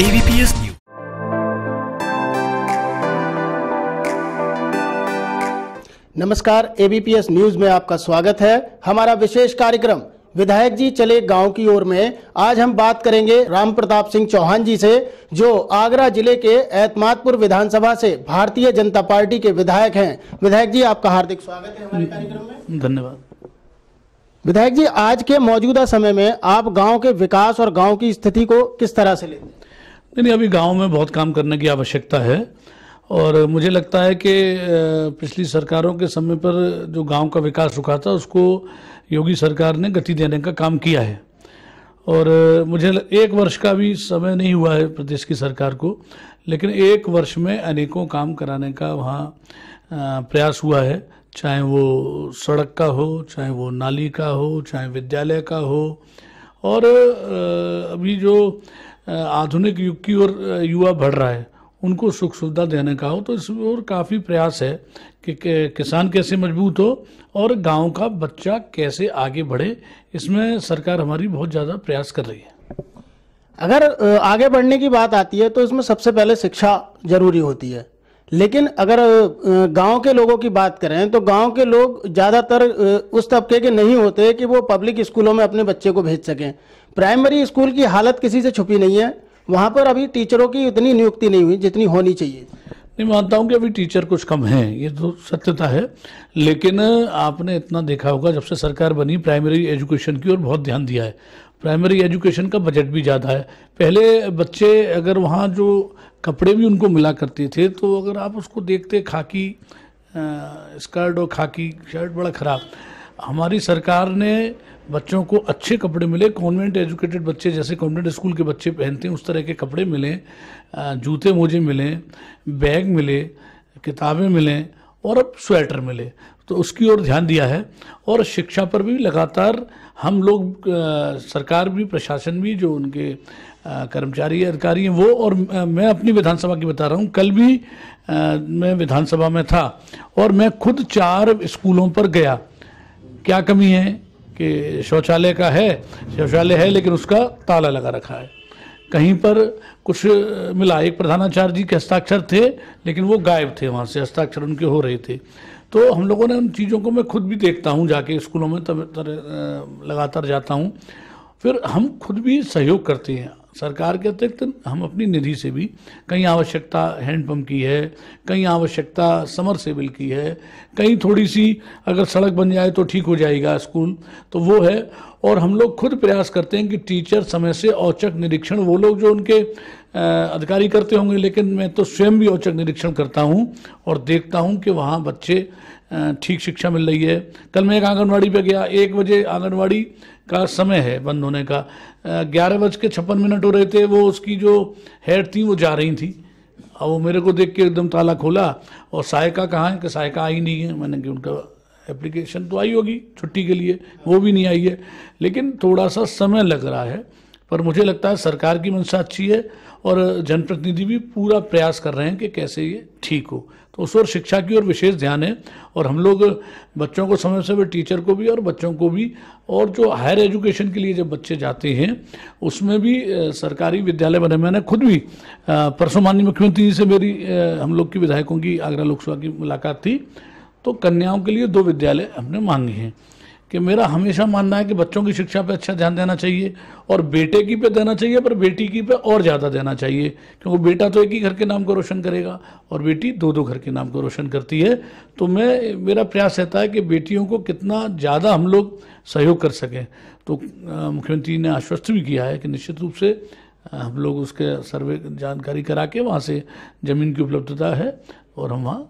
ABPS news नमस्कार ABPS news में आपका स्वागत है हमारा विशेष कार्यक्रम विधायक जी चले गांव की ओर में आज हम बात करेंगे राम प्रताप सिंह चौहान जी से जो आगरा जिले के एतमादपुर विधानसभा से भारतीय जनता पार्टी के विधायक हैं विधायक जी आपका हार्दिक स्वागत है हमारे कार्यक्रम में धन्यवाद विधायक जी आज के मौजूदा समय में आप गांव के विकास और गांव की स्थिति को किस तरह से लेते हैं नहीं अभी गांव में बहुत काम करने की आवश्यकता है और मुझे लगता है कि पिछली सरकारों के समय पर जो गांव का विकास रुका था उसको योगी सरकार ने गति देने का काम किया है और मुझे एक वर्ष का भी समय नहीं हुआ है प्रदेश की सरकार को लेकिन एक वर्ष में अनेकों काम कराने का वहाँ प्रयास हुआ है चाहे वो सड़क का हो चाहे वो नाली का हो चाहे विद्यालय का हो और अभी जो आधुनिक युग की ओर युवा बढ़ रहा है उनको सुख सुविधा देने का हो तो इस ओर काफ़ी प्रयास है कि किसान कैसे मजबूत हो और गांव का बच्चा कैसे आगे बढ़े इसमें सरकार हमारी बहुत ज़्यादा प्रयास कर रही है अगर आगे बढ़ने की बात आती है तो इसमें सबसे पहले शिक्षा जरूरी होती है लेकिन अगर गांव के लोगों की बात करें तो गांव के लोग ज़्यादातर उस तबके के नहीं होते कि वो पब्लिक स्कूलों में अपने बच्चे को भेज सकें प्राइमरी स्कूल की हालत किसी से छुपी नहीं है वहाँ पर अभी टीचरों की उतनी नियुक्ति नहीं हुई जितनी होनी चाहिए मैं मानता हूँ कि अभी टीचर कुछ कम हैं ये तो सत्यता है लेकिन आपने इतना देखा होगा जब से सरकार बनी प्राइमरी एजुकेशन की ओर बहुत ध्यान दिया है प्राइमरी एजुकेशन का बजट भी ज़्यादा है पहले बच्चे अगर वहाँ जो कपड़े भी उनको मिला करते थे तो अगर आप उसको देखते खाकी स्कर्ट और खाकी शर्ट बड़ा ख़राब हमारी सरकार ने बच्चों को अच्छे कपड़े मिले कॉन्वेंट एजुकेटेड बच्चे जैसे कॉन्वेंट स्कूल के बच्चे पहनते हैं उस तरह के कपड़े मिले जूते मोजे मिलें बैग मिले किताबें मिलें और अब स्वेटर मिले तो उसकी ओर ध्यान दिया है और शिक्षा पर भी लगातार हम लोग सरकार भी प्रशासन भी जो उनके कर्मचारी अधिकारी हैं वो और मैं अपनी विधानसभा की बता रहा हूँ कल भी मैं विधानसभा में था और मैं खुद चार स्कूलों पर गया क्या कमी है कि शौचालय का है शौचालय है लेकिन उसका ताला लगा रखा है कहीं पर कुछ मिला एक प्रधानाचार्य जी के हस्ताक्षर थे लेकिन वो गायब थे वहाँ से हस्ताक्षर उनके हो रहे थे तो हम लोगों ने उन चीज़ों को मैं खुद भी देखता हूँ जाके स्कूलों में तब लगातार जाता हूँ फिर हम खुद भी सहयोग करते हैं सरकार के अतिरिक्त हम अपनी निधि से भी कहीं आवश्यकता हैंडपम्प की है कहीं आवश्यकता समर सेबल की है कहीं थोड़ी सी अगर सड़क बन जाए तो ठीक हो जाएगा स्कूल तो वो है और हम लोग खुद प्रयास करते हैं कि टीचर समय से औचक निरीक्षण वो लोग जो उनके अधिकारी करते होंगे लेकिन मैं तो स्वयं भी औचक निरीक्षण करता हूँ और देखता हूँ कि वहाँ बच्चे ठीक शिक्षा मिल रही है कल मैं एक आंगनबाड़ी पर गया एक बजे आंगनबाड़ी का समय है बंद होने का ग्यारह बज के छप्पन मिनट हो रहे थे वो उसकी जो हेड थी वो जा रही थी और वो मेरे को देख के एकदम ताला खोला और सायका कहाँ है कि सायका आई नहीं है मैंने कि उनका एप्लीकेशन तो आई होगी छुट्टी के लिए वो भी नहीं आई है लेकिन थोड़ा सा समय लग रहा है पर मुझे लगता है सरकार की मंशा अच्छी है और जनप्रतिनिधि भी पूरा प्रयास कर रहे हैं कि कैसे ये ठीक हो तो उस और शिक्षा की ओर विशेष ध्यान है और हम लोग बच्चों को समय समय टीचर को भी और बच्चों को भी और जो हायर एजुकेशन के लिए जब बच्चे जाते हैं उसमें भी सरकारी विद्यालय बने मैंने खुद भी परसों माननीय मुख्यमंत्री जी से मेरी हम लोग की विधायकों की आगरा लोकसभा की मुलाकात थी तो कन्याओं के लिए दो विद्यालय हमने मांगे हैं कि मेरा हमेशा मानना है कि बच्चों की शिक्षा पे अच्छा ध्यान देना चाहिए और बेटे की पे देना चाहिए पर बेटी की पे और ज़्यादा देना चाहिए क्योंकि बेटा तो एक ही घर के नाम को रोशन करेगा और बेटी दो दो घर के नाम को रोशन करती है तो मैं मेरा प्रयास रहता है कि बेटियों को कितना ज़्यादा हम लोग सहयोग कर सकें तो मुख्यमंत्री ने आश्वस्त भी किया है कि निश्चित रूप से हम लोग उसके सर्वे जानकारी करा के वहाँ से ज़मीन की उपलब्धता है और हम वहाँ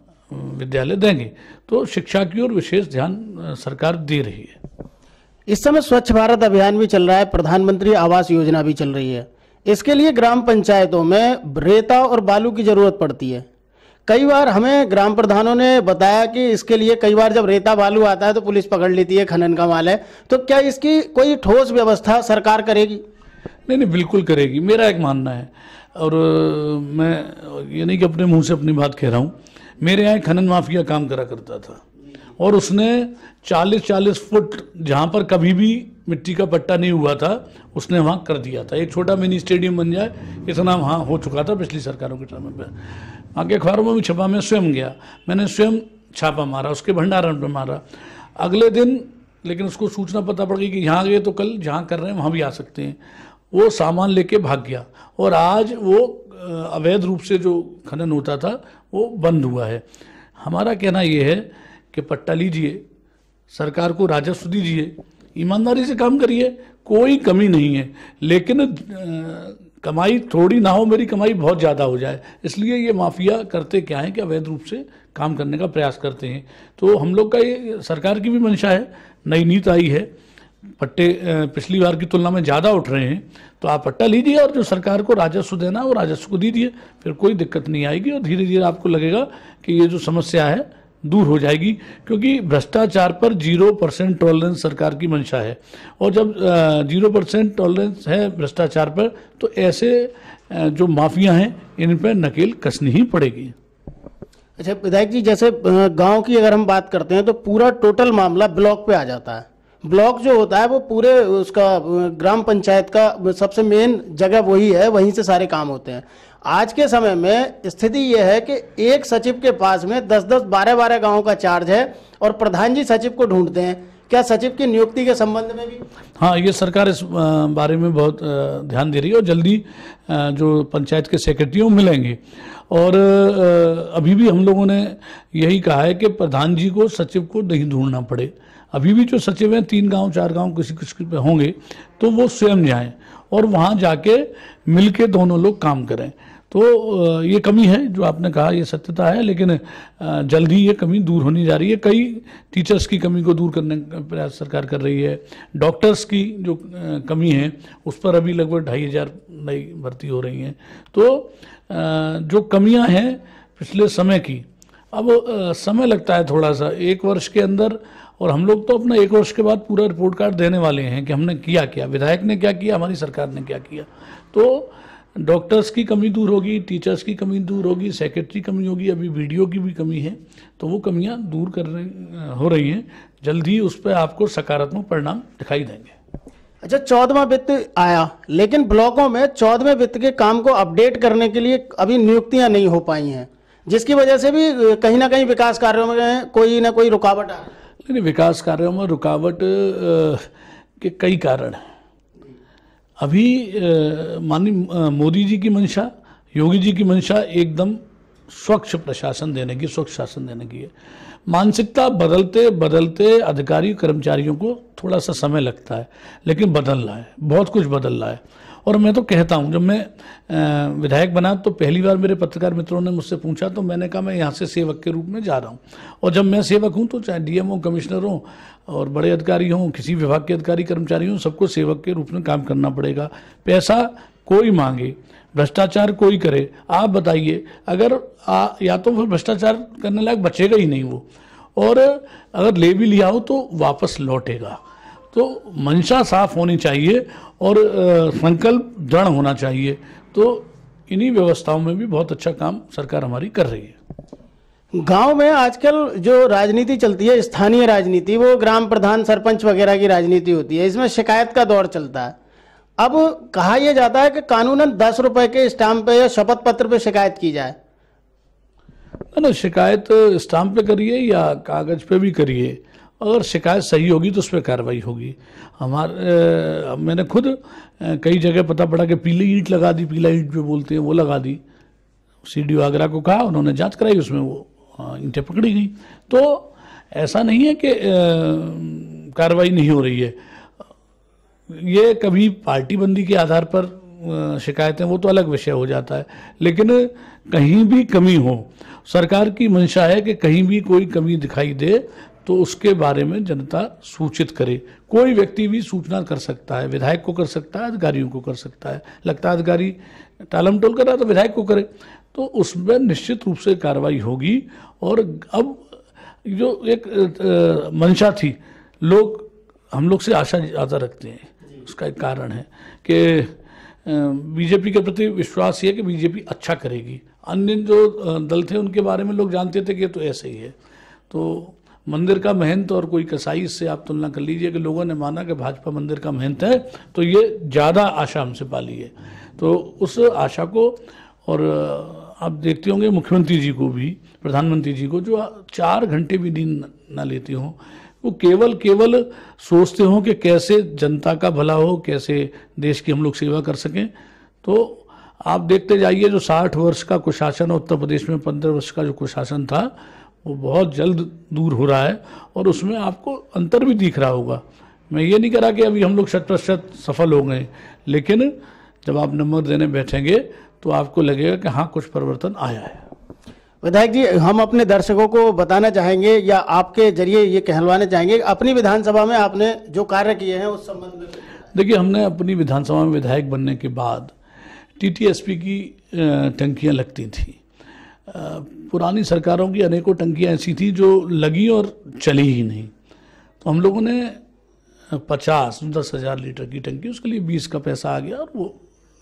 विद्यालय देंगे तो शिक्षा की ओर विशेष ध्यान सरकार दे रही है इस समय स्वच्छ भारत अभियान भी चल रहा है प्रधानमंत्री आवास योजना भी चल रही है इसके लिए ग्राम पंचायतों में रेता और बालू की ज़रूरत पड़ती है कई बार हमें ग्राम प्रधानों ने बताया कि इसके लिए कई बार जब रेता बालू आता है तो पुलिस पकड़ लेती है खनन का माल है तो क्या इसकी कोई ठोस व्यवस्था सरकार करेगी नहीं नहीं बिल्कुल करेगी मेरा एक मानना है और मैं ये नहीं कि अपने मुंह से अपनी बात कह रहा हूँ मेरे यहाँ खनन माफिया काम करा करता था और उसने 40-40 फुट जहाँ पर कभी भी मिट्टी का पट्टा नहीं हुआ था उसने वहाँ कर दिया था एक छोटा मिनी स्टेडियम बन जाए इतना वहाँ हो चुका था पिछली सरकारों के समय पर आगे अखबारों में भी छपा मैं स्वयं गया मैंने स्वयं छापा मारा उसके भंडारण पर मारा अगले दिन लेकिन उसको सूचना पता पड़ गई कि यहाँ गए तो कल जहाँ कर रहे हैं वहाँ भी आ सकते हैं वो सामान लेके भाग गया और आज वो अवैध रूप से जो खनन होता था वो बंद हुआ है हमारा कहना ये है कि पट्टा लीजिए सरकार को राजस्व दीजिए ईमानदारी से काम करिए कोई कमी नहीं है लेकिन आ, कमाई थोड़ी ना हो मेरी कमाई बहुत ज़्यादा हो जाए इसलिए ये माफिया करते क्या है कि अवैध रूप से काम करने का प्रयास करते हैं तो हम लोग का ये सरकार की भी मंशा है नई नीति आई है पट्टे पिछली बार की तुलना में ज़्यादा उठ रहे हैं तो आप पट्टा लीजिए और जो सरकार को राजस्व देना है वो राजस्व को दीजिए फिर कोई दिक्कत नहीं आएगी और धीरे धीरे आपको लगेगा कि ये जो समस्या है दूर हो जाएगी क्योंकि भ्रष्टाचार पर जीरो परसेंट टॉलरेंस सरकार की मंशा है और जब जीरो परसेंट टॉलरेंस है भ्रष्टाचार पर तो ऐसे जो माफिया हैं इन पर नकेल कसनी ही पड़ेगी अच्छा विधायक जी जैसे गांव की अगर हम बात करते हैं तो पूरा टोटल मामला ब्लॉक पे आ जाता है ब्लॉक जो होता है वो पूरे उसका ग्राम पंचायत का सबसे मेन जगह वही है वहीं से सारे काम होते हैं आज के समय में स्थिति यह है कि एक सचिव के पास में दस दस बारह बारह गाँव का चार्ज है और प्रधान जी सचिव को ढूंढते हैं क्या सचिव की नियुक्ति के संबंध में भी हाँ ये सरकार इस बारे में बहुत ध्यान दे रही है और जल्दी जो पंचायत के सेक्रेटरी मिलेंगे और अभी भी हम लोगों ने यही कहा है कि प्रधान जी को सचिव को नहीं ढूंढना पड़े अभी भी जो सचिव हैं तीन गांव चार गांव किसी किसी पे होंगे तो वो स्वयं जाएं और वहाँ जाके मिल के दोनों लोग काम करें तो ये कमी है जो आपने कहा ये सत्यता है लेकिन जल्द ही ये कमी दूर होनी जा रही है कई टीचर्स की कमी को दूर करने का प्रयास सरकार कर रही है डॉक्टर्स की जो कमी है उस पर अभी लगभग ढाई हज़ार नई भर्ती हो रही हैं तो जो कमियां हैं पिछले समय की अब समय लगता है थोड़ा सा एक वर्ष के अंदर और हम लोग तो अपना एक वर्ष के बाद पूरा रिपोर्ट कार्ड देने वाले हैं कि हमने किया क्या विधायक ने क्या किया हमारी सरकार ने क्या किया तो डॉक्टर्स की कमी दूर होगी टीचर्स की कमी दूर होगी सेक्रेटरी कमी होगी अभी वीडियो की भी कमी है तो वो कमियां दूर कर रहे हो रही हैं जल्द ही उस पर आपको सकारात्मक परिणाम दिखाई देंगे अच्छा चौदवा वित्त आया लेकिन ब्लॉकों में चौदहवें वित्त के काम को अपडेट करने के लिए अभी नियुक्तियां नहीं हो पाई हैं जिसकी वजह से भी कहीं ना कहीं विकास कार्यों में कोई ना कोई रुकावट आ लेकिन विकास कार्यों में रुकावट के कई कारण हैं अभी माननीय मोदी जी की मंशा योगी जी की मंशा एकदम स्वच्छ प्रशासन देने की स्वच्छ शासन देने की है मानसिकता बदलते बदलते अधिकारी कर्मचारियों को थोड़ा सा समय लगता है लेकिन बदल रहा है बहुत कुछ बदल रहा है और मैं तो कहता हूँ जब मैं विधायक बना तो पहली बार मेरे पत्रकार मित्रों ने मुझसे पूछा तो मैंने कहा मैं यहाँ से सेवक के रूप में जा रहा हूँ और जब मैं सेवक हूँ तो चाहे डीएम हो कमिश्नर हो और बड़े अधिकारी हों किसी विभाग के अधिकारी कर्मचारी हों सबको सेवक के रूप में काम करना पड़ेगा पैसा कोई मांगे भ्रष्टाचार कोई करे आप बताइए अगर आ, या तो फिर भ्रष्टाचार करने लायक बचेगा ही नहीं वो और अगर ले भी लिया हो तो वापस लौटेगा तो मंशा साफ होनी चाहिए और संकल्प दृढ़ होना चाहिए तो इन्हीं व्यवस्थाओं में भी बहुत अच्छा काम सरकार हमारी कर रही है गांव में आजकल जो राजनीति चलती है स्थानीय राजनीति वो ग्राम प्रधान सरपंच वगैरह की राजनीति होती है इसमें शिकायत का दौर चलता है अब कहा यह जाता है कि कानूनन दस रुपए के स्टाम्प पे या शपथ पत्र पे शिकायत की जाए ना शिकायत स्टाम्प पे करिए या कागज पे भी करिए अगर शिकायत सही होगी तो उस पर कार्रवाई होगी हमारे मैंने खुद कई जगह पता पड़ा कि पीली ईंट लगा दी पीला ईंट जो बोलते हैं वो लगा दी सी डी आगरा को कहा उन्होंने जांच कराई उसमें वो ईंटें पकड़ी गई तो ऐसा नहीं है कि कार्रवाई नहीं हो रही है ये कभी पार्टी बंदी के आधार पर शिकायतें वो तो अलग विषय हो जाता है लेकिन कहीं भी कमी हो सरकार की मंशा है कि कहीं भी कोई कमी दिखाई दे तो उसके बारे में जनता सूचित करे कोई व्यक्ति भी सूचना कर सकता है विधायक को कर सकता है अधिकारियों को कर सकता है लगता है अधिकारी टालम टोल कर रहा तो विधायक को करे तो उसमें निश्चित रूप से कार्रवाई होगी और अब जो एक मंशा थी लोग हम लोग से आशा ज़्यादा रखते हैं उसका एक कारण है कि बीजेपी के प्रति विश्वास ये है कि बीजेपी अच्छा करेगी अन्य जो दल थे उनके बारे में लोग जानते थे कि तो ऐसे ही है तो मंदिर का महंत और कोई कसाई से आप तुलना कर लीजिए कि लोगों ने माना कि भाजपा मंदिर का महंत है तो ये ज़्यादा आशा हमसे पाली है तो उस आशा को और आप देखते होंगे मुख्यमंत्री जी को भी प्रधानमंत्री जी को जो चार घंटे भी नींद ना लेते हों वो केवल केवल सोचते हों कि कैसे जनता का भला हो कैसे देश की हम लोग सेवा कर सकें तो आप देखते जाइए जो 60 वर्ष का कुशासन उत्तर प्रदेश में 15 वर्ष का जो कुशासन था वो बहुत जल्द दूर हो रहा है और उसमें आपको अंतर भी दिख रहा होगा मैं ये नहीं रहा कि अभी हम लोग शत प्रतिशत सफल हो गए लेकिन जब आप नंबर देने बैठेंगे तो आपको लगेगा कि हाँ कुछ परिवर्तन आया है विधायक जी हम अपने दर्शकों को बताना चाहेंगे या आपके जरिए ये कहलवाना चाहेंगे अपनी विधानसभा में आपने जो कार्य किए हैं उस संबंध में देखिए हमने अपनी विधानसभा में विधायक बनने के बाद टीटीएसपी की टंकियाँ लगती थी पुरानी सरकारों की अनेकों टंकियाँ ऐसी थी जो लगी और चली ही नहीं तो हम लोगों ने पचास दस हज़ार लीटर की टंकी उसके लिए बीस का पैसा आ गया और वो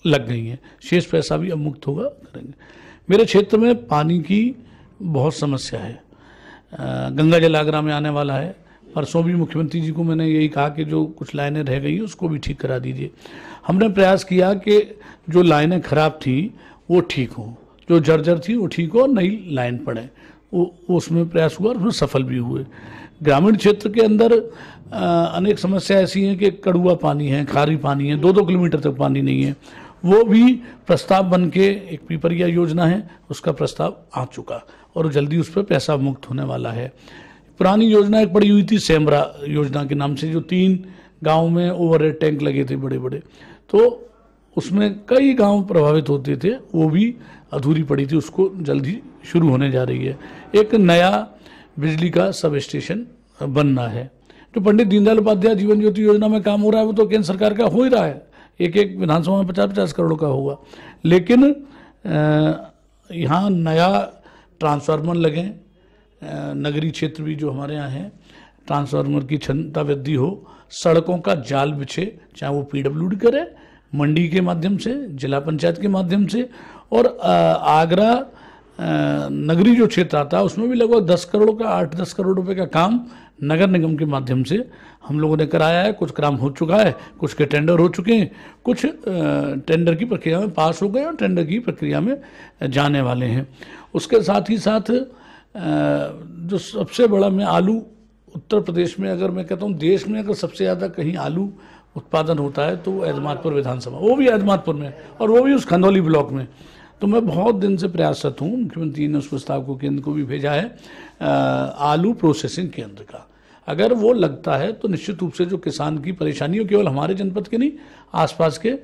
लग गई हैं शेष पैसा भी अब मुक्त होगा करेंगे मेरे क्षेत्र में पानी की बहुत समस्या है गंगा जल आगरा में आने वाला है परसों भी मुख्यमंत्री जी को मैंने यही कहा कि जो कुछ लाइनें रह गई हैं उसको भी ठीक करा दीजिए हमने प्रयास किया कि जो लाइनें खराब थी वो ठीक हों जो जर्जर थी वो ठीक हो और नई लाइन पड़े वो उसमें प्रयास हुआ और उसमें सफल भी हुए ग्रामीण क्षेत्र के अंदर अनेक समस्या ऐसी हैं कि कड़ुआ पानी है खारी पानी है दो दो किलोमीटर तक पानी नहीं है वो भी प्रस्ताव बन के एक पीपरिया योजना है उसका प्रस्ताव आ चुका और जल्दी उस पर पैसा मुक्त होने वाला है पुरानी योजना एक पड़ी हुई थी सेमरा योजना के नाम से जो तीन गाँव में ओवर टैंक लगे थे बड़े बड़े तो उसमें कई गांव प्रभावित होते थे वो भी अधूरी पड़ी थी उसको जल्दी शुरू होने जा रही है एक नया बिजली का सब स्टेशन बनना है जो पंडित दीनदयाल उपाध्याय जीवन ज्योति योजना में काम हो रहा है वो तो केंद्र सरकार का हो ही रहा है एक एक विधानसभा में पचास पचास करोड़ का होगा लेकिन यहाँ नया ट्रांसफार्मर लगें नगरीय क्षेत्र भी जो हमारे यहाँ हैं ट्रांसफार्मर की क्षमता वृद्धि हो सड़कों का जाल बिछे चाहे वो पीडब्ल्यूडी करे मंडी के माध्यम से जिला पंचायत के माध्यम से और आगरा नगरी जो क्षेत्र आता है उसमें भी लगभग दस करोड़ का आठ दस करोड़ रुपए का काम नगर निगम के माध्यम से हम लोगों ने कराया है कुछ काम हो चुका है कुछ के टेंडर हो चुके हैं कुछ टेंडर की प्रक्रिया में पास हो गए और टेंडर की प्रक्रिया में जाने वाले हैं उसके साथ ही साथ जो सबसे बड़ा मैं आलू उत्तर प्रदेश में अगर मैं कहता हूँ देश में अगर सबसे ज़्यादा कहीं आलू उत्पादन होता है तो वो विधानसभा वो भी एजमातपुर में और वो भी उस खंदौली ब्लॉक में तो मैं बहुत दिन से प्रयासरत हूँ मुख्यमंत्री ने उस प्रस्ताव को केंद्र को भी भेजा है आलू प्रोसेसिंग केंद्र का अगर वो लगता है तो निश्चित रूप से जो किसान की परेशानियों केवल हमारे जनपद की नहीं आसपास के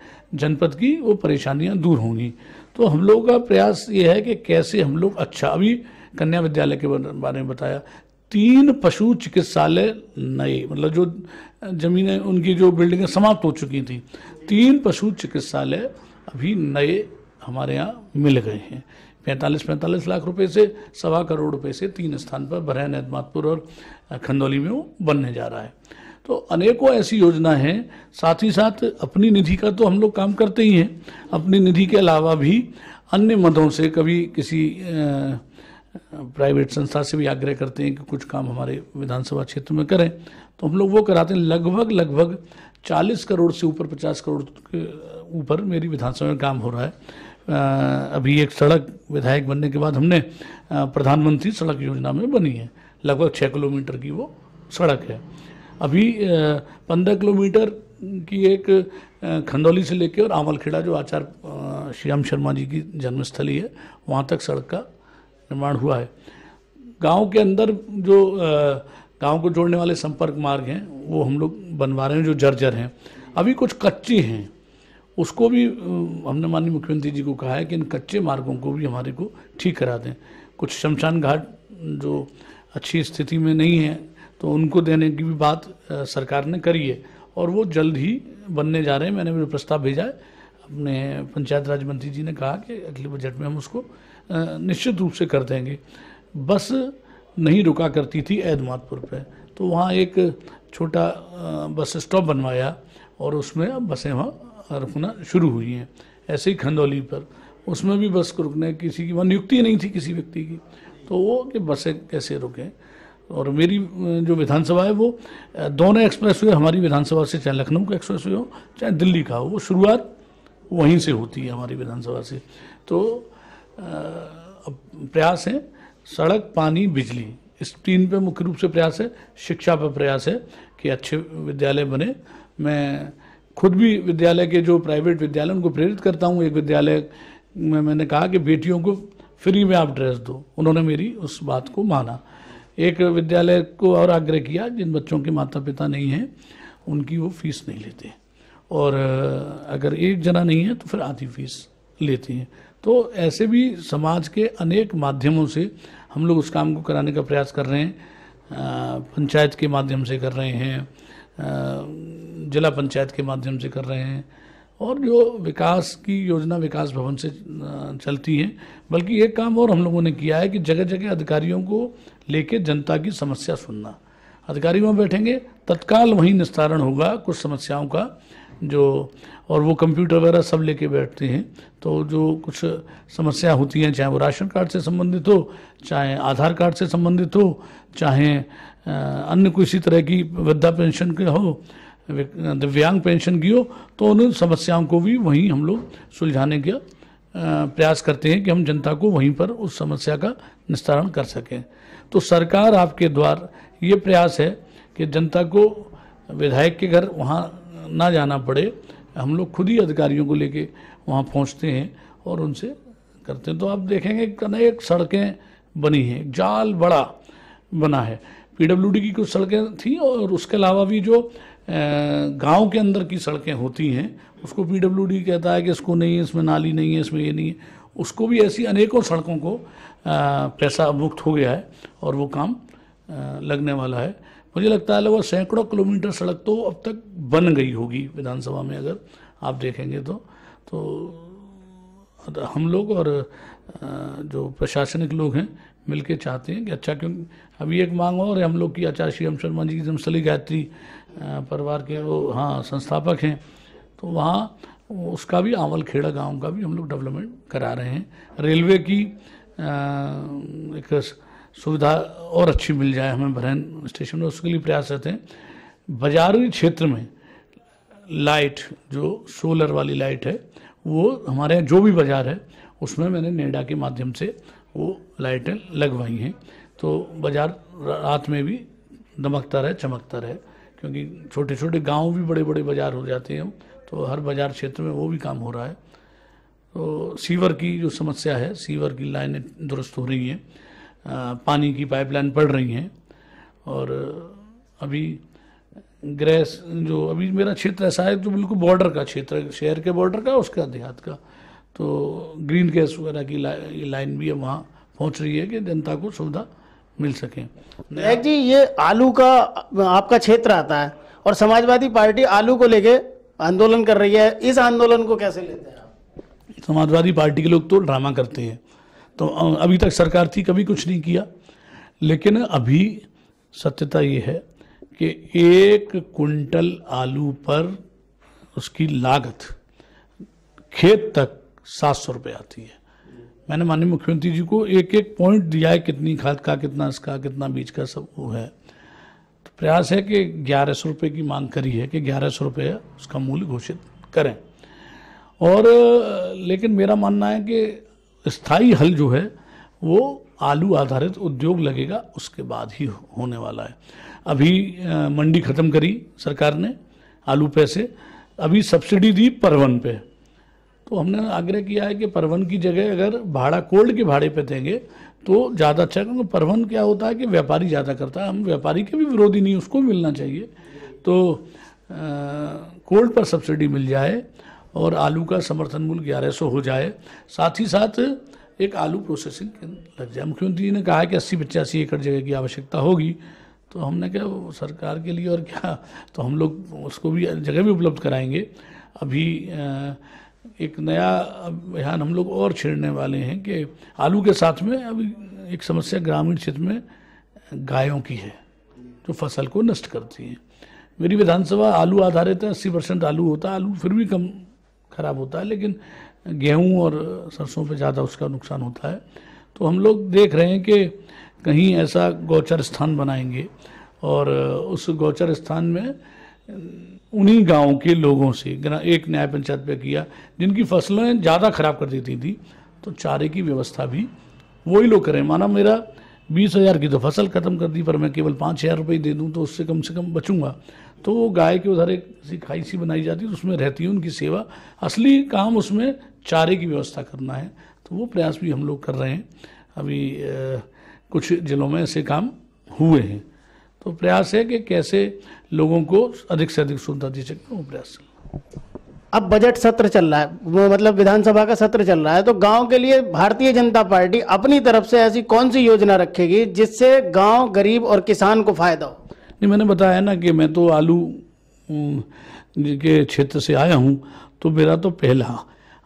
जनपद की वो परेशानियां दूर होंगी तो हम लोगों का प्रयास ये है कि कैसे हम लोग अच्छा अभी कन्या विद्यालय के बारे में बताया तीन पशु चिकित्सालय नए मतलब जो ज़मीनें उनकी जो बिल्डिंगें समाप्त हो चुकी थी तीन पशु चिकित्सालय अभी नए हमारे यहाँ मिल गए हैं पैंतालीस पैंतालीस लाख रुपए से सवा करोड़ रुपए से तीन स्थान पर बरहन एतमादपुर और खंदौली में वो बनने जा रहा है तो अनेकों ऐसी योजना हैं साथ ही साथ अपनी निधि का तो हम लोग काम करते ही हैं अपनी निधि के अलावा भी अन्य मदों से कभी किसी प्राइवेट संस्था से भी आग्रह करते हैं कि कुछ काम हमारे विधानसभा क्षेत्र में करें तो हम लोग वो कराते हैं लगभग लगभग 40 करोड़ से ऊपर 50 करोड़ के ऊपर मेरी विधानसभा में काम हो रहा है अभी एक सड़क विधायक बनने के बाद हमने प्रधानमंत्री सड़क योजना में बनी है लगभग छः किलोमीटर की वो सड़क है अभी पंद्रह किलोमीटर की एक खंडौली से लेकर और आमलखेड़ा जो आचार्य श्याम शर्मा जी की जन्मस्थली है वहाँ तक सड़क का निर्माण हुआ है गांव के अंदर जो गांव को जोड़ने वाले संपर्क मार्ग हैं वो हम लोग बनवा रहे हैं जो जर्जर हैं अभी कुछ कच्चे हैं उसको भी हमने माननीय मुख्यमंत्री जी को कहा है कि इन कच्चे मार्गों को भी हमारे को ठीक करा दें कुछ शमशान घाट जो अच्छी स्थिति में नहीं है तो उनको देने की भी बात सरकार ने करी है और वो जल्द ही बनने जा रहे हैं मैंने भी प्रस्ताव भेजा है अपने पंचायत राज मंत्री जी ने कहा कि अगले बजट में हम उसको निश्चित रूप से कर देंगे बस नहीं रुका करती थी ऐदमादपुर पे तो वहाँ एक छोटा बस स्टॉप बनवाया और उसमें अब बसें वहाँ रखना शुरू हुई हैं ऐसे ही खंदौली पर उसमें भी बस को रुकने किसी की वहाँ नियुक्ति नहीं थी किसी व्यक्ति की तो वो कि बसें कैसे रुकें और मेरी जो विधानसभा है वो दोनों एक्सप्रेस वे हमारी विधानसभा से चाहे लखनऊ का एक्सप्रेस वे हो चाहे दिल्ली का हो वो शुरुआत वहीं से होती है हमारी विधानसभा से तो प्रयास है सड़क पानी बिजली इस तीन पे मुख्य रूप से प्रयास है शिक्षा पर प्रयास है कि अच्छे विद्यालय बने मैं खुद भी विद्यालय के जो प्राइवेट विद्यालय उनको प्रेरित करता हूँ एक विद्यालय में मैंने कहा कि बेटियों को फ्री में आप ड्रेस दो उन्होंने मेरी उस बात को माना एक विद्यालय को और आग्रह किया जिन बच्चों के माता पिता नहीं हैं उनकी वो फीस नहीं लेते और अगर एक जना नहीं है तो फिर आधी फीस लेते हैं तो ऐसे भी समाज के अनेक माध्यमों से हम लोग उस काम को कराने का प्रयास कर रहे हैं पंचायत के माध्यम से कर रहे हैं जिला पंचायत के माध्यम से कर रहे हैं और जो विकास की योजना विकास भवन से चलती है बल्कि एक काम और हम लोगों ने किया है कि जगह जगह अधिकारियों को लेके जनता की समस्या सुनना अधिकारी वहाँ बैठेंगे तत्काल वहीं निस्तारण होगा कुछ समस्याओं का जो और वो कंप्यूटर वगैरह सब लेके बैठते हैं तो जो कुछ समस्या होती हैं चाहे वो राशन कार्ड से संबंधित हो चाहे आधार कार्ड से संबंधित हो चाहे अन्य किसी तरह की वृद्धा पेंशन के हो दिव्यांग पेंशन की हो तो उन समस्याओं को भी वहीं हम लोग सुलझाने का प्रयास करते हैं कि हम जनता को वहीं पर उस समस्या का निस्तारण कर सकें तो सरकार आपके द्वार ये प्रयास है कि जनता को विधायक के घर वहाँ ना जाना पड़े हम लोग खुद ही अधिकारियों को लेके वहाँ पहुँचते हैं और उनसे करते हैं तो आप देखेंगे अनेक सड़कें बनी हैं जाल बड़ा बना है पीडब्ल्यूडी की कुछ सड़कें थी और उसके अलावा भी जो गांव के अंदर की सड़कें होती हैं उसको पीडब्ल्यूडी कहता है कि इसको नहीं है इसमें नाली नहीं है इसमें ये नहीं है उसको भी ऐसी अनेकों सड़कों को पैसा मुक्त हो गया है और वो काम लगने वाला है मुझे लगता है लगभग सैकड़ों किलोमीटर सड़क तो अब तक बन गई होगी विधानसभा में अगर आप देखेंगे तो तो हम लोग और जो प्रशासनिक लोग हैं मिलके चाहते हैं कि अच्छा क्यों अभी एक मांग और हम लोग की आचार्य श्री शर्मा जी की जमसली गायत्री परिवार के वो हाँ संस्थापक हैं तो वहाँ उसका भी आंवल खेड़ा गाँव का भी हम लोग डेवलपमेंट करा रहे हैं रेलवे की एक सुविधा और अच्छी मिल जाए हमें बहन स्टेशन में उसके लिए प्रयासरत हैं बाजारी क्षेत्र में लाइट जो सोलर वाली लाइट है वो हमारे जो भी बाज़ार है उसमें मैंने नेडा के माध्यम से वो लाइटें लगवाई हैं तो बाज़ार रात में भी दमकता रहे चमकता रहे क्योंकि छोटे छोटे गांव भी बड़े बड़े बाज़ार हो जाते हैं तो हर बाज़ार क्षेत्र में वो भी काम हो रहा है तो सीवर की जो समस्या है सीवर की लाइनें दुरुस्त हो रही हैं पानी की पाइपलाइन पड़ रही हैं और अभी ग्रेस जो अभी मेरा क्षेत्र ऐसा है तो बिल्कुल बॉर्डर का क्षेत्र शहर के बॉर्डर का उसका देहात का तो ग्रीन गैस वगैरह की लाइन भी अब वहाँ पहुँच रही है कि जनता को सुविधा मिल सके नायक जी ये आलू का आपका क्षेत्र आता है और समाजवादी पार्टी आलू को लेके आंदोलन कर रही है इस आंदोलन को कैसे लेते हैं आप समाजवादी पार्टी के लोग तो ड्रामा करते हैं तो अभी तक सरकार थी कभी कुछ नहीं किया लेकिन अभी सत्यता ये है कि एक कुंटल आलू पर उसकी लागत खेत तक सात सौ रुपये आती है मैंने माननीय मुख्यमंत्री जी को एक एक पॉइंट दिया है कितनी खाद का कितना इसका कितना बीज का सब वो है तो प्रयास है कि ग्यारह सौ रुपये की मांग करी है कि ग्यारह सौ रुपये उसका मूल्य घोषित करें और लेकिन मेरा मानना है कि स्थायी हल जो है वो आलू आधारित उद्योग लगेगा उसके बाद ही होने वाला है अभी मंडी ख़त्म करी सरकार ने आलू पैसे अभी सब्सिडी दी परवन पे तो हमने आग्रह किया है कि परवन की जगह अगर भाड़ा कोल्ड के भाड़े पे देंगे तो ज़्यादा अच्छा क्योंकि परवन क्या होता है कि व्यापारी ज़्यादा करता है हम व्यापारी के भी विरोधी नहीं उसको मिलना चाहिए तो आ, कोल्ड पर सब्सिडी मिल जाए और आलू का समर्थन मूल्य ग्यारह सौ हो जाए साथ ही साथ एक आलू प्रोसेसिंग केंद्र लग जाए मुख्यमंत्री जी ने कहा है कि अस्सी पचासी एकड़ जगह की आवश्यकता होगी तो हमने कहा सरकार के लिए और क्या तो हम लोग उसको भी जगह भी उपलब्ध कराएंगे अभी आ, एक नया अभियान हम लोग और छेड़ने वाले हैं कि आलू के साथ में अब एक समस्या ग्रामीण क्षेत्र में गायों की है जो फसल को नष्ट करती हैं मेरी विधानसभा आलू आधारित है अस्सी परसेंट आलू होता है आलू फिर भी कम खराब होता है लेकिन गेहूं और सरसों पे ज़्यादा उसका नुकसान होता है तो हम लोग देख रहे हैं कि कहीं ऐसा गौचर स्थान बनाएंगे और उस गौचर स्थान में उन्हीं गांव के लोगों से एक न्याय पंचायत पे किया जिनकी फसलें ज़्यादा ख़राब कर देती थी तो चारे की व्यवस्था भी वही लोग करें माना मेरा बीस हज़ार की तो फसल ख़त्म कर दी पर मैं केवल पाँच हज़ार रुपये दे दूँ तो उससे कम से कम बचूंगा तो वो गाय के उधर एक सी खाई सी बनाई जाती है तो उसमें रहती है उनकी सेवा असली काम उसमें चारे की व्यवस्था करना है तो वो प्रयास भी हम लोग कर रहे हैं अभी आ, कुछ ज़िलों में ऐसे काम हुए हैं तो प्रयास है कि कैसे लोगों को अधिक से अधिक सुविधा दी सके वो प्रयास अब बजट सत्र चल रहा है वो मतलब विधानसभा का सत्र चल रहा है तो गांव के लिए भारतीय जनता पार्टी अपनी तरफ से ऐसी कौन सी योजना रखेगी जिससे गांव गरीब और किसान को फायदा हो नहीं मैंने बताया ना कि मैं तो आलू के क्षेत्र से आया हूँ तो मेरा तो पहला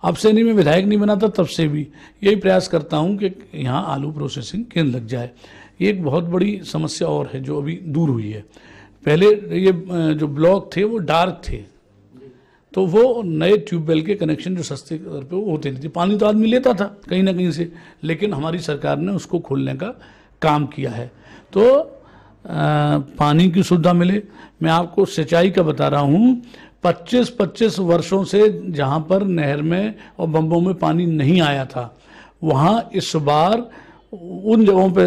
अब से नहीं मैं विधायक नहीं बनाता तब से भी यही प्रयास करता हूँ कि यहाँ आलू प्रोसेसिंग केंद्र लग जाए एक बहुत बड़ी समस्या और है जो अभी दूर हुई है पहले ये जो ब्लॉक थे वो डार्क थे तो वो नए ट्यूबवेल के कनेक्शन जो सस्ते दर पे वो होते नहीं थे पानी तो आदमी लेता था कहीं ना कहीं से लेकिन हमारी सरकार ने उसको खोलने का काम किया है तो आ, पानी की सुविधा मिले मैं आपको सिंचाई का बता रहा हूँ 25-25 वर्षों से जहाँ पर नहर में और बम्बों में पानी नहीं आया था वहाँ इस बार उन जगहों पे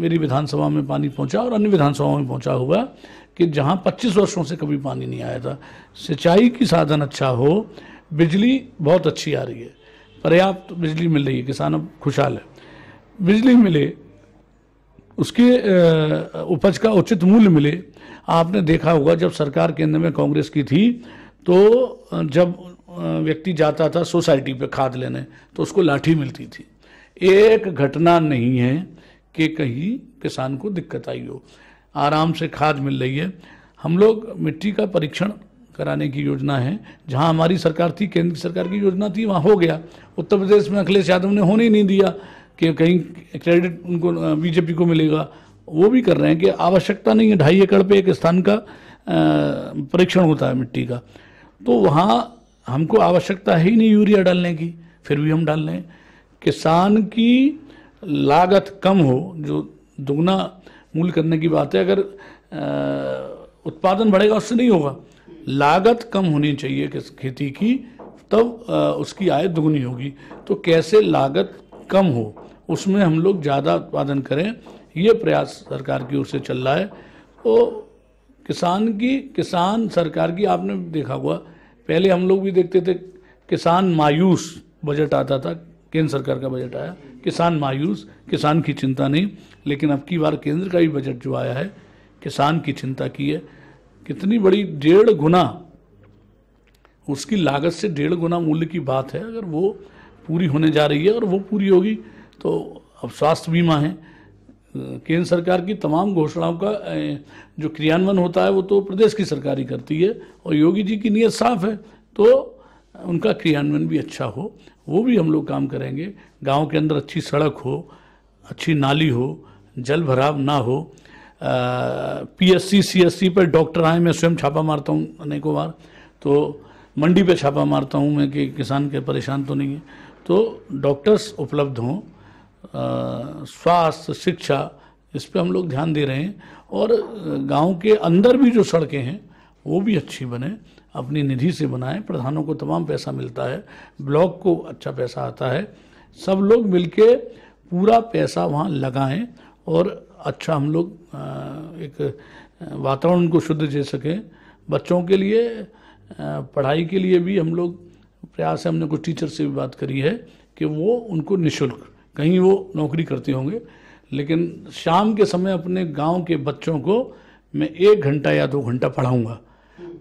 मेरी विधानसभा में पानी पहुंचा और अन्य विधानसभाओं में पहुंचा हुआ कि जहां 25 वर्षों से कभी पानी नहीं आया था सिंचाई की साधन अच्छा हो बिजली बहुत अच्छी आ रही है पर्याप्त तो बिजली मिल रही है किसान अब खुशहाल है बिजली मिले उसके उपज का उचित मूल्य मिले आपने देखा होगा जब सरकार केंद्र में कांग्रेस की थी तो जब व्यक्ति जाता था सोसाइटी पे खाद लेने तो उसको लाठी मिलती थी एक घटना नहीं है कि कहीं किसान को दिक्कत आई हो आराम से खाद मिल रही है हम लोग मिट्टी का परीक्षण कराने की योजना है जहां हमारी सरकार थी केंद्र की सरकार की योजना थी वहां हो गया उत्तर प्रदेश में अखिलेश यादव ने होने ही नहीं दिया कि कहीं क्रेडिट उनको बीजेपी को मिलेगा वो भी कर रहे हैं कि आवश्यकता नहीं है ढाई एकड़ पे एक स्थान का परीक्षण होता है मिट्टी का तो वहाँ हमको आवश्यकता है ही नहीं यूरिया डालने की फिर भी हम डाल रहे हैं किसान की लागत कम हो जो दुगना मूल्य करने की बात है अगर उत्पादन बढ़ेगा उससे नहीं होगा लागत कम होनी चाहिए किस खेती की तब उसकी आय दुगनी होगी तो कैसे लागत कम हो उसमें हम लोग ज़्यादा उत्पादन करें ये प्रयास सरकार की ओर से चल रहा है तो किसान की किसान सरकार की आपने देखा हुआ पहले हम लोग भी देखते थे किसान मायूस बजट आता था केंद्र सरकार का बजट आया किसान मायूस किसान की चिंता नहीं लेकिन अब की बार केंद्र का भी बजट जो आया है किसान की चिंता की है कितनी बड़ी डेढ़ गुना उसकी लागत से डेढ़ गुना मूल्य की बात है अगर वो पूरी होने जा रही है और वो पूरी होगी तो अब स्वास्थ्य बीमा है केंद्र सरकार की तमाम घोषणाओं का जो क्रियान्वयन होता है वो तो प्रदेश की सरकार ही करती है और योगी जी की नीयत साफ है तो उनका क्रियान्वयन भी अच्छा हो वो भी हम लोग काम करेंगे गांव के अंदर अच्छी सड़क हो अच्छी नाली हो जल भराव ना हो पीएससी सीएससी पर डॉक्टर आए मैं स्वयं छापा मारता हूँ अनेकों बार तो मंडी पे छापा मारता हूँ मैं कि किसान के परेशान तो नहीं है तो डॉक्टर्स उपलब्ध हों स्वास्थ्य शिक्षा इस पर हम लोग ध्यान दे रहे हैं और गांव के अंदर भी जो सड़कें हैं वो भी अच्छी बने अपनी निधि से बनाएं प्रधानों को तमाम पैसा मिलता है ब्लॉक को अच्छा पैसा आता है सब लोग मिलके पूरा पैसा वहाँ लगाएं और अच्छा हम लोग एक वातावरण को शुद्ध दे सकें बच्चों के लिए पढ़ाई के लिए भी हम लोग प्रयास है हमने कुछ टीचर से भी बात करी है कि वो उनको निशुल्क कहीं वो नौकरी करते होंगे लेकिन शाम के समय अपने गांव के बच्चों को मैं एक घंटा या दो घंटा पढ़ाऊँगा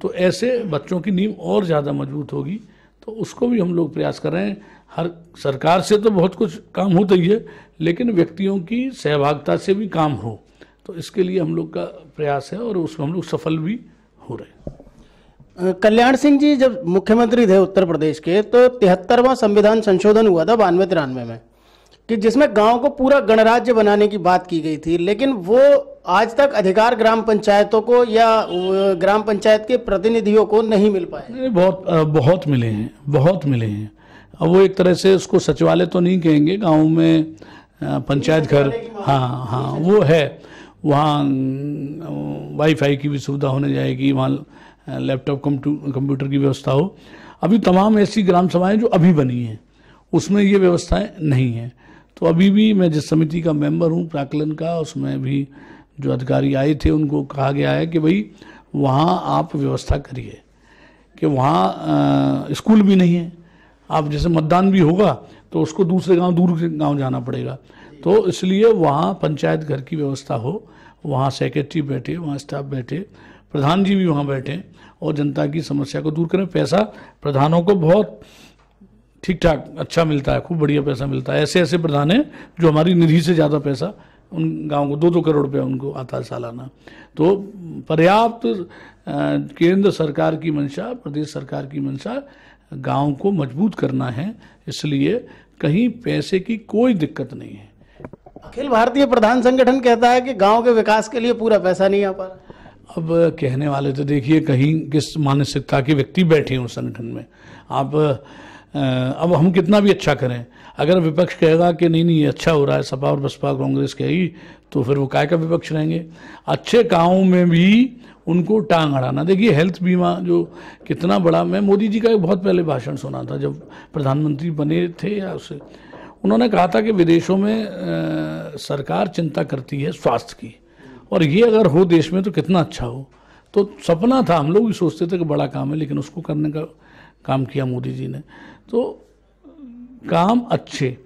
तो ऐसे बच्चों की नींव और ज़्यादा मजबूत होगी तो उसको भी हम लोग प्रयास कर रहे हैं हर सरकार से तो बहुत कुछ काम होता तो ही है लेकिन व्यक्तियों की सहभागिता से भी काम हो तो इसके लिए हम लोग का प्रयास है और उसमें हम लोग सफल भी हो रहे हैं कल्याण सिंह जी जब मुख्यमंत्री थे उत्तर प्रदेश के तो तिहत्तरवां संविधान संशोधन हुआ था बानवे तिरानवे में कि जिसमें गांव को पूरा गणराज्य बनाने की बात की गई थी लेकिन वो आज तक अधिकार ग्राम पंचायतों को या ग्राम पंचायत के प्रतिनिधियों को नहीं मिल पाए नहीं बहुत बहुत मिले हैं बहुत मिले हैं अब वो एक तरह से उसको सचिवालय तो नहीं कहेंगे गाँव में पंचायत घर हाँ हाँ वो है वहाँ वाईफाई की भी सुविधा होने जाएगी वहाँ लैपटॉप कंप्यूटर की व्यवस्था हो अभी तमाम ऐसी ग्राम सभाएं जो अभी बनी हैं उसमें ये व्यवस्थाएं नहीं हैं तो अभी भी मैं जिस समिति का मेंबर हूँ प्राकलन का उसमें भी जो अधिकारी आए थे उनको कहा गया है कि भाई वहाँ आप व्यवस्था करिए कि वहाँ स्कूल भी नहीं है आप जैसे मतदान भी होगा तो उसको दूसरे गांव दूर के गांव जाना पड़ेगा तो इसलिए वहाँ पंचायत घर की व्यवस्था हो वहाँ सेक्रेटरी बैठे वहाँ स्टाफ बैठे प्रधान जी भी वहाँ बैठे और जनता की समस्या को दूर करें पैसा प्रधानों को बहुत ठीक ठाक अच्छा मिलता है खूब बढ़िया पैसा मिलता है ऐसे ऐसे प्रधान हैं जो हमारी निधि से ज़्यादा पैसा उन गांव को दो दो करोड़ रुपया उनको आता है सालाना तो पर्याप्त केंद्र सरकार की मंशा प्रदेश सरकार की मंशा गांव को मजबूत करना है इसलिए कहीं पैसे की कोई दिक्कत नहीं है अखिल भारतीय प्रधान संगठन कहता है कि गांव के विकास के लिए पूरा पैसा नहीं आ पा रहा अब कहने वाले तो देखिए कहीं किस मानसिकता के व्यक्ति बैठे हैं उस संगठन में आप अब हम कितना भी अच्छा करें अगर विपक्ष कहेगा कि नहीं नहीं अच्छा हो रहा है सपा और बसपा कांग्रेस ही तो फिर वो काय का विपक्ष रहेंगे अच्छे कामों में भी उनको टांग अड़ाना देखिए हेल्थ बीमा जो कितना बड़ा मैं मोदी जी का एक बहुत पहले भाषण सुना था जब प्रधानमंत्री बने थे या उसे उन्होंने कहा था कि विदेशों में आ, सरकार चिंता करती है स्वास्थ्य की और ये अगर हो देश में तो कितना अच्छा हो तो सपना था हम लोग भी सोचते थे कि बड़ा काम है लेकिन उसको करने का काम किया मोदी जी ने तो काम अच्छे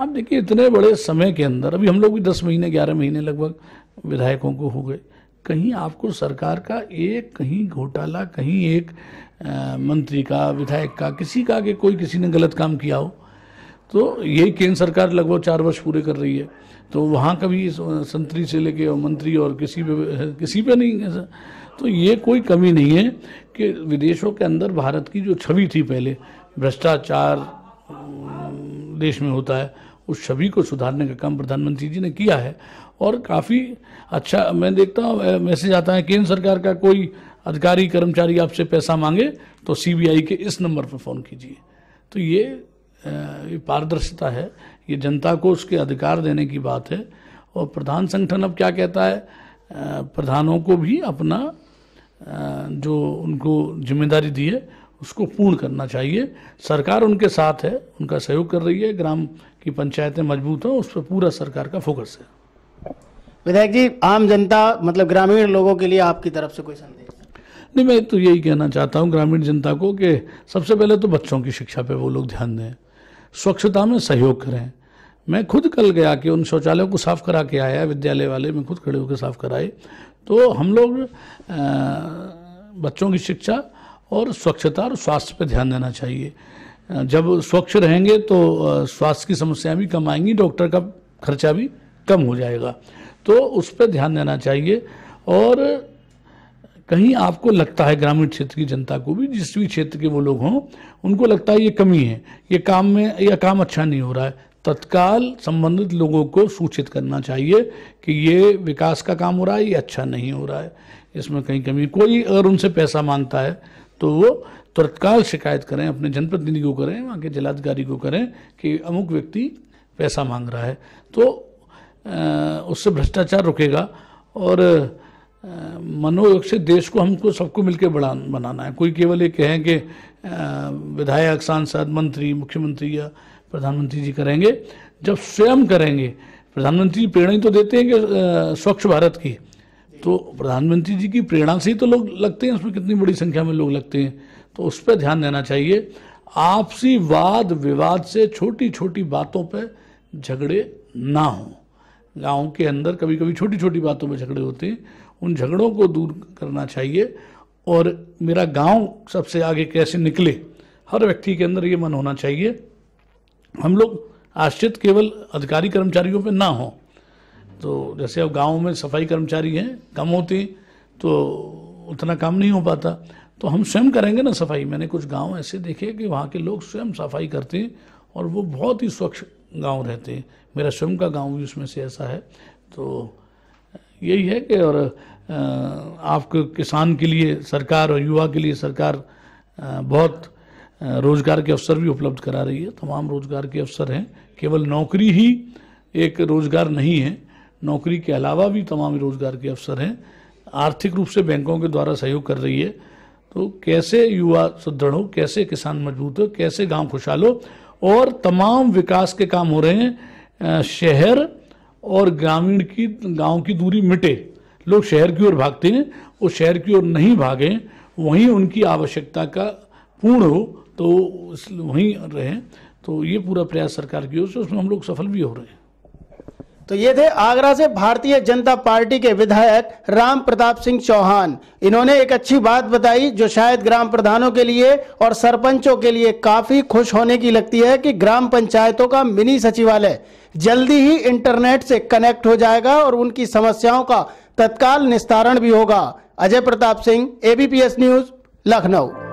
आप देखिए इतने बड़े समय के अंदर अभी हम लोग भी दस महीने ग्यारह महीने लगभग विधायकों को हो गए कहीं आपको सरकार का एक कहीं घोटाला कहीं एक आ, मंत्री का विधायक का किसी का कि कोई किसी ने गलत काम किया हो तो यही केंद्र सरकार लगभग चार वर्ष पूरे कर रही है तो वहाँ कभी संतरी से लेके और मंत्री और किसी पे किसी पे नहीं तो ये कोई कमी नहीं है कि विदेशों के अंदर भारत की जो छवि थी पहले भ्रष्टाचार देश में होता है उस छवि को सुधारने का काम प्रधानमंत्री जी ने किया है और काफ़ी अच्छा मैं देखता हूँ मैसेज आता है केंद्र सरकार का कोई अधिकारी कर्मचारी आपसे पैसा मांगे तो सीबीआई के इस नंबर पर फ़ोन कीजिए तो ये, ये पारदर्शिता है ये जनता को उसके अधिकार देने की बात है और प्रधान संगठन अब क्या कहता है प्रधानों को भी अपना जो उनको जिम्मेदारी दी है उसको पूर्ण करना चाहिए सरकार उनके साथ है उनका सहयोग कर रही है ग्राम की पंचायतें मजबूत हों उस पर पूरा सरकार का फोकस है विधायक जी आम जनता मतलब ग्रामीण लोगों के लिए आपकी तरफ से कोई संदेश नहीं मैं तो यही कहना चाहता हूँ ग्रामीण जनता को कि सबसे पहले तो बच्चों की शिक्षा पे वो लोग ध्यान दें स्वच्छता में सहयोग करें मैं खुद कल गया कि उन शौचालयों को साफ़ करा के आया विद्यालय वाले मैं खुद खड़े होकर साफ़ कराए तो हम लोग बच्चों की शिक्षा और स्वच्छता और स्वास्थ्य पर ध्यान देना चाहिए जब स्वच्छ रहेंगे तो स्वास्थ्य की समस्याएं भी कम आएंगी डॉक्टर का खर्चा भी कम हो जाएगा तो उस पर ध्यान देना चाहिए और कहीं आपको लगता है ग्रामीण क्षेत्र की जनता को भी जिस भी क्षेत्र के वो लोग हों उनको लगता है ये कमी है ये काम में या काम अच्छा नहीं हो रहा है तत्काल संबंधित लोगों को सूचित करना चाहिए कि ये विकास का काम हो रहा है ये अच्छा नहीं हो रहा है इसमें कहीं कमी कोई अगर उनसे पैसा मांगता है तो वो तत्काल शिकायत करें अपने जनप्रतिनिधि को करें वहाँ के जिलाधिकारी को करें कि अमुक व्यक्ति पैसा मांग रहा है तो उससे भ्रष्टाचार रुकेगा और मनोयोग से देश को हमको सबको मिलकर बढ़ा बनाना है कोई केवल ये कहें कि विधायक सांसद मंत्री मुख्यमंत्री या प्रधानमंत्री जी करेंगे जब स्वयं करेंगे प्रधानमंत्री प्रेरणा तो देते हैं कि स्वच्छ भारत की तो प्रधानमंत्री जी की प्रेरणा से ही तो लोग लगते हैं उसमें कितनी बड़ी संख्या में लोग लगते हैं तो उस पर ध्यान देना चाहिए आपसी वाद विवाद से छोटी छोटी बातों पर झगड़े ना हों गाँव के अंदर कभी कभी छोटी छोटी बातों पर झगड़े होते हैं उन झगड़ों को दूर करना चाहिए और मेरा गांव सबसे आगे कैसे निकले हर व्यक्ति के अंदर ये मन होना चाहिए हम लोग आश्रित केवल अधिकारी कर्मचारियों पे ना हों तो जैसे अब गाँव में सफाई कर्मचारी हैं कम होती तो उतना काम नहीं हो पाता तो हम स्वयं करेंगे ना सफाई मैंने कुछ गांव ऐसे देखे कि वहाँ के लोग स्वयं सफाई करते हैं और वो बहुत ही स्वच्छ गांव रहते हैं मेरा स्वयं का गांव भी उसमें से ऐसा है तो यही है कि और आपके किसान के लिए सरकार और युवा के लिए सरकार बहुत रोजगार के अवसर भी उपलब्ध करा रही है तमाम रोजगार के अवसर हैं केवल नौकरी ही एक रोजगार नहीं है नौकरी के अलावा भी तमाम रोजगार के अवसर हैं आर्थिक रूप से बैंकों के द्वारा सहयोग कर रही है तो कैसे युवा सुदृढ़ हो कैसे किसान मजबूत हो कैसे गांव खुशहाल हो और तमाम विकास के काम हो रहे हैं शहर और ग्रामीण की गांव की दूरी मिटे लोग शहर की ओर भागते हैं वो शहर की ओर नहीं भागें वहीं उनकी आवश्यकता का पूर्ण हो तो वहीं रहें तो ये पूरा प्रयास सरकार की ओर से उसमें हम लोग सफल भी हो रहे हैं तो ये थे आगरा से भारतीय जनता पार्टी के विधायक राम प्रताप सिंह चौहान इन्होंने एक अच्छी बात बताई जो शायद ग्राम प्रधानों के लिए और सरपंचों के लिए काफी खुश होने की लगती है कि ग्राम पंचायतों का मिनी सचिवालय जल्दी ही इंटरनेट से कनेक्ट हो जाएगा और उनकी समस्याओं का तत्काल निस्तारण भी होगा अजय प्रताप सिंह एबीपीएस न्यूज लखनऊ